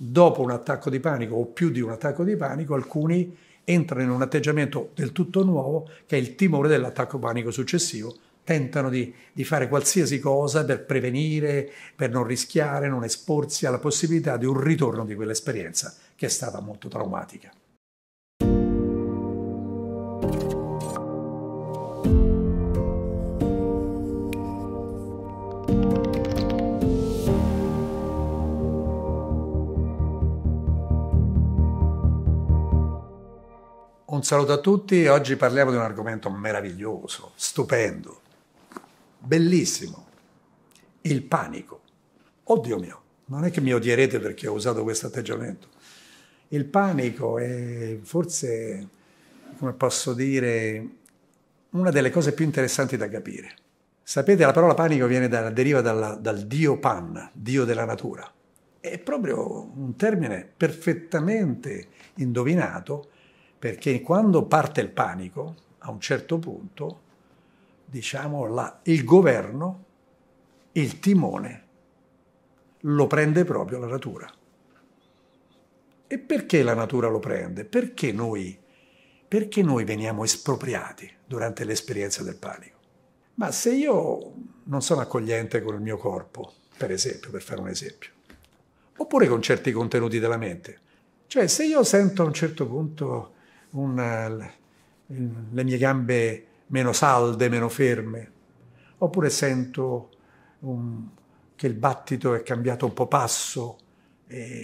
dopo un attacco di panico o più di un attacco di panico, alcuni entrano in un atteggiamento del tutto nuovo che è il timore dell'attacco panico successivo. Tentano di, di fare qualsiasi cosa per prevenire, per non rischiare, non esporsi alla possibilità di un ritorno di quell'esperienza che è stata molto traumatica. saluto a tutti, oggi parliamo di un argomento meraviglioso, stupendo, bellissimo, il panico. Oddio mio, non è che mi odierete perché ho usato questo atteggiamento. Il panico è forse, come posso dire, una delle cose più interessanti da capire. Sapete, la parola panico viene da, deriva dalla, dal dio Pan, dio della natura. È proprio un termine perfettamente indovinato perché quando parte il panico, a un certo punto, diciamo, la, il governo, il timone, lo prende proprio la natura. E perché la natura lo prende? Perché noi, perché noi veniamo espropriati durante l'esperienza del panico? Ma se io non sono accogliente con il mio corpo, per esempio, per fare un esempio, oppure con certi contenuti della mente, cioè se io sento a un certo punto un, eh, le mie gambe meno salde, meno ferme, oppure sento un, che il battito è cambiato un po' passo,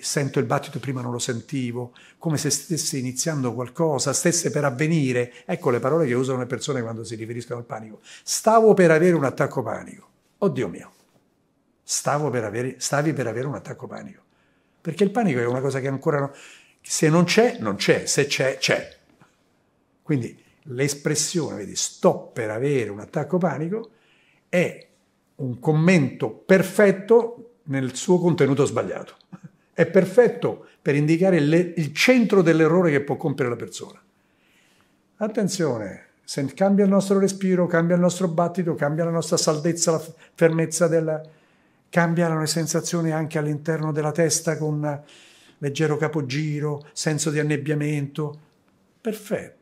sento il battito prima non lo sentivo, come se stesse iniziando qualcosa, stesse per avvenire. Ecco le parole che usano le persone quando si riferiscono al panico. Stavo per avere un attacco panico. Oddio mio, Stavo per avere, stavi per avere un attacco panico. Perché il panico è una cosa che ancora no, se non c'è, non c'è, se c'è, c'è. Quindi l'espressione, vedi, sto per avere un attacco panico, è un commento perfetto nel suo contenuto sbagliato. È perfetto per indicare le, il centro dell'errore che può compiere la persona. Attenzione, se cambia il nostro respiro, cambia il nostro battito, cambia la nostra saldezza, la fermezza della... cambiano le sensazioni anche all'interno della testa con leggero capogiro, senso di annebbiamento. Perfetto.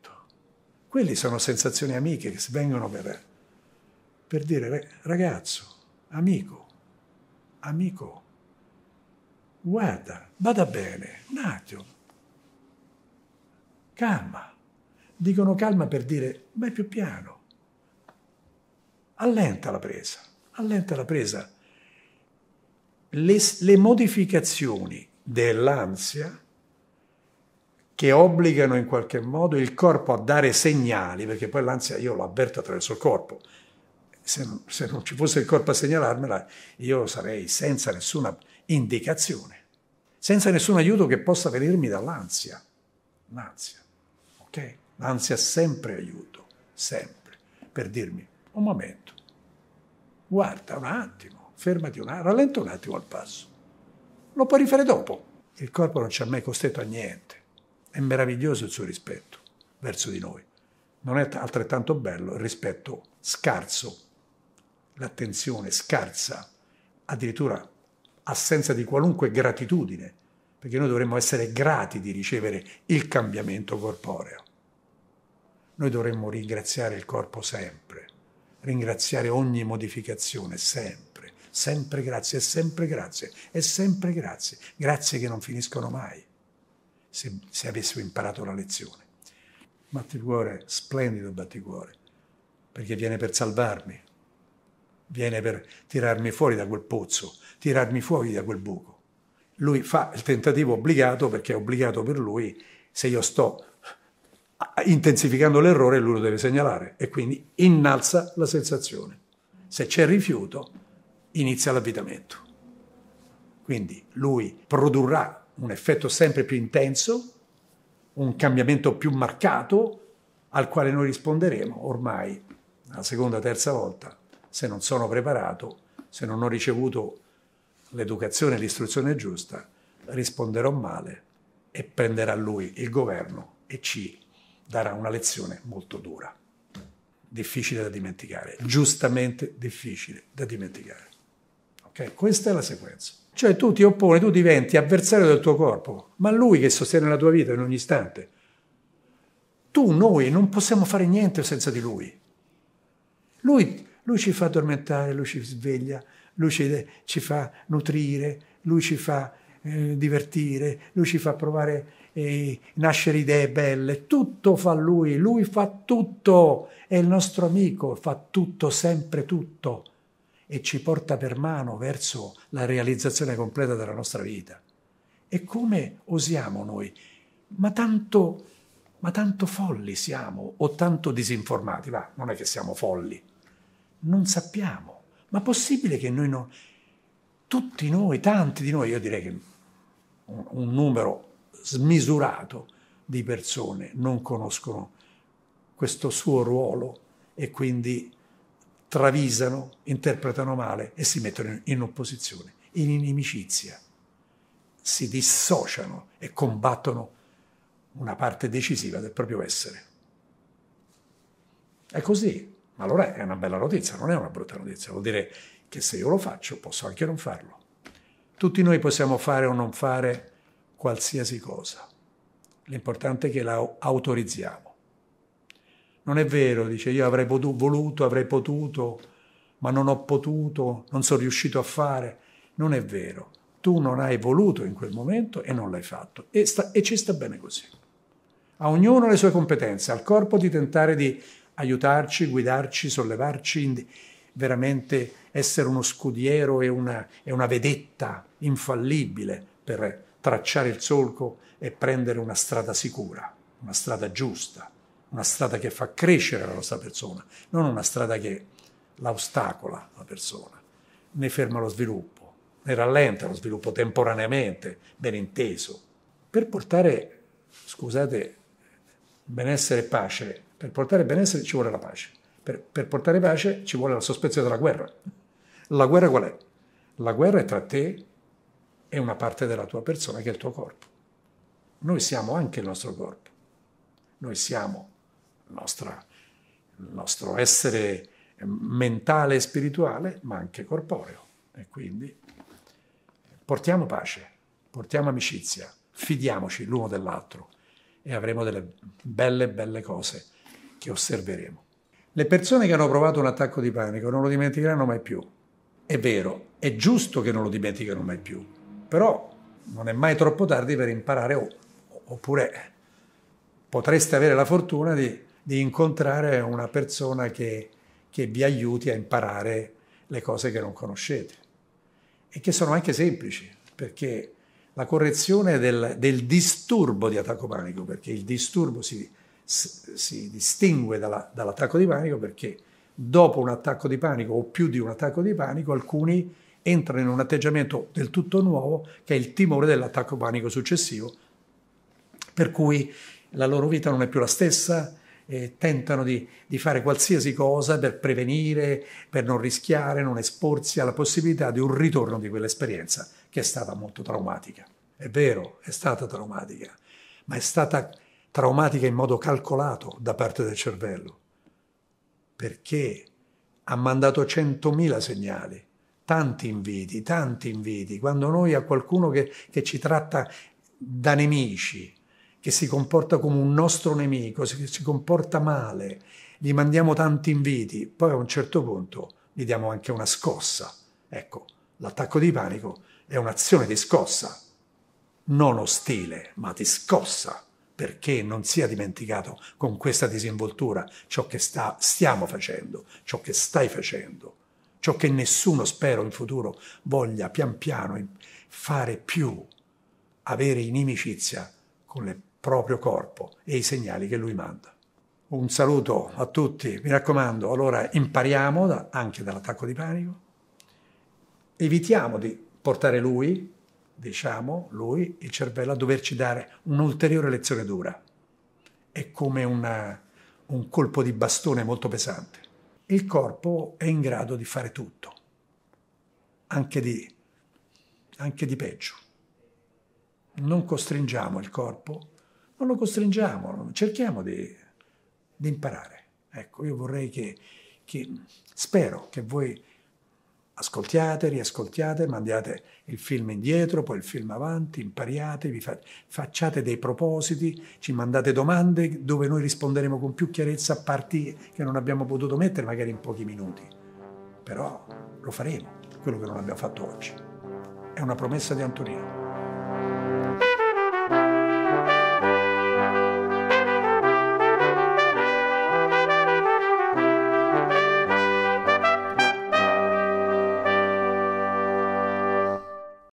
Quelle sono sensazioni amiche che vengono per, per dire ragazzo, amico, amico, guarda, vada bene, un attimo, calma. Dicono calma per dire vai più piano, allenta la presa, allenta la presa. Le, le modificazioni dell'ansia che obbligano in qualche modo il corpo a dare segnali, perché poi l'ansia io l'avverto attraverso il corpo. Se, se non ci fosse il corpo a segnalarmela, io sarei senza nessuna indicazione, senza nessun aiuto che possa venirmi dall'ansia. L'ansia, ok? L'ansia è sempre aiuto, sempre, per dirmi un momento, guarda un attimo, fermati un attimo, rallenta un attimo al passo lo puoi rifare dopo. Il corpo non ci ha mai costretto a niente. È meraviglioso il suo rispetto verso di noi. Non è altrettanto bello il rispetto scarso, l'attenzione scarsa, addirittura assenza di qualunque gratitudine, perché noi dovremmo essere grati di ricevere il cambiamento corporeo. Noi dovremmo ringraziare il corpo sempre, ringraziare ogni modificazione sempre sempre grazie, è sempre grazie, è sempre grazie. Grazie che non finiscono mai, se, se avessimo imparato la lezione. Batticuore, splendido Batticuore, perché viene per salvarmi, viene per tirarmi fuori da quel pozzo, tirarmi fuori da quel buco. Lui fa il tentativo obbligato perché è obbligato per lui, se io sto intensificando l'errore lui lo deve segnalare e quindi innalza la sensazione. Se c'è rifiuto, inizia l'avvitamento. Quindi lui produrrà un effetto sempre più intenso, un cambiamento più marcato, al quale noi risponderemo ormai la seconda, terza volta, se non sono preparato, se non ho ricevuto l'educazione e l'istruzione giusta, risponderò male e prenderà lui il governo e ci darà una lezione molto dura, difficile da dimenticare, giustamente difficile da dimenticare. Okay, questa è la sequenza. Cioè tu ti opponi, tu diventi avversario del tuo corpo, ma lui che sostiene la tua vita in ogni istante. Tu, noi, non possiamo fare niente senza di lui. Lui, lui ci fa addormentare, lui ci sveglia, lui ci, ci fa nutrire, lui ci fa eh, divertire, lui ci fa provare eh, nascere idee belle, tutto fa lui, lui fa tutto, è il nostro amico, fa tutto, sempre tutto e ci porta per mano verso la realizzazione completa della nostra vita. E come osiamo noi? Ma tanto, ma tanto folli siamo o tanto disinformati, va, non è che siamo folli, non sappiamo. Ma possibile che noi non... Tutti noi, tanti di noi, io direi che un, un numero smisurato di persone non conoscono questo suo ruolo e quindi travisano, interpretano male e si mettono in opposizione, in inimicizia. Si dissociano e combattono una parte decisiva del proprio essere. È così, ma allora è una bella notizia, non è una brutta notizia, vuol dire che se io lo faccio posso anche non farlo. Tutti noi possiamo fare o non fare qualsiasi cosa, l'importante è che la autorizziamo. Non è vero, dice, io avrei voluto, avrei potuto, ma non ho potuto, non sono riuscito a fare. Non è vero. Tu non hai voluto in quel momento e non l'hai fatto. E, sta, e ci sta bene così. A ognuno le sue competenze, al corpo di tentare di aiutarci, guidarci, sollevarci, veramente essere uno scudiero e una, e una vedetta infallibile per tracciare il solco e prendere una strada sicura, una strada giusta una strada che fa crescere la nostra persona, non una strada che la ostacola la persona, ne ferma lo sviluppo, ne rallenta lo sviluppo temporaneamente, ben inteso, per portare, scusate, benessere e pace, per portare benessere ci vuole la pace, per, per portare pace ci vuole la sospensione della guerra. La guerra qual è? La guerra è tra te e una parte della tua persona che è il tuo corpo. Noi siamo anche il nostro corpo, noi siamo nostra, il nostro essere mentale e spirituale, ma anche corporeo. E quindi portiamo pace, portiamo amicizia, fidiamoci l'uno dell'altro e avremo delle belle, belle cose che osserveremo. Le persone che hanno provato un attacco di panico non lo dimenticheranno mai più. È vero, è giusto che non lo dimentichino mai più, però non è mai troppo tardi per imparare, oppure potreste avere la fortuna di di incontrare una persona che, che vi aiuti a imparare le cose che non conoscete e che sono anche semplici, perché la correzione del, del disturbo di attacco panico, perché il disturbo si, si distingue dalla, dall'attacco di panico perché dopo un attacco di panico o più di un attacco di panico alcuni entrano in un atteggiamento del tutto nuovo che è il timore dell'attacco panico successivo, per cui la loro vita non è più la stessa, eh, tentano di, di, fare qualsiasi cosa per prevenire, per non rischiare, non esporsi alla possibilità di un ritorno di quell'esperienza che è stata molto traumatica. È vero, è stata traumatica, ma è stata traumatica in modo calcolato da parte del cervello, perché ha mandato 100.000 segnali, tanti inviti, tanti inviti. Quando noi a qualcuno che, che ci tratta da nemici, che si comporta come un nostro nemico, che si comporta male, gli mandiamo tanti inviti, poi a un certo punto gli diamo anche una scossa. Ecco, l'attacco di panico è un'azione di scossa, non ostile, ma di scossa, perché non sia dimenticato con questa disinvoltura ciò che sta, stiamo facendo, ciò che stai facendo, ciò che nessuno, spero, in futuro voglia pian piano fare più, avere inimicizia con le persone proprio corpo e i segnali che lui manda. Un saluto a tutti, mi raccomando, allora impariamo da, anche dall'attacco di panico, evitiamo di portare lui, diciamo, lui, il cervello, a doverci dare un'ulteriore lezione dura. È come una, un colpo di bastone molto pesante. Il corpo è in grado di fare tutto, anche di, anche di peggio. Non costringiamo il corpo non lo costringiamo, cerchiamo di, di imparare. Ecco, io vorrei che, che, spero che voi ascoltiate, riascoltiate, mandiate il film indietro, poi il film avanti, impariate, vi fa, facciate dei propositi, ci mandate domande dove noi risponderemo con più chiarezza a parti che non abbiamo potuto mettere magari in pochi minuti. Però lo faremo, quello che non abbiamo fatto oggi. È una promessa di Antonino.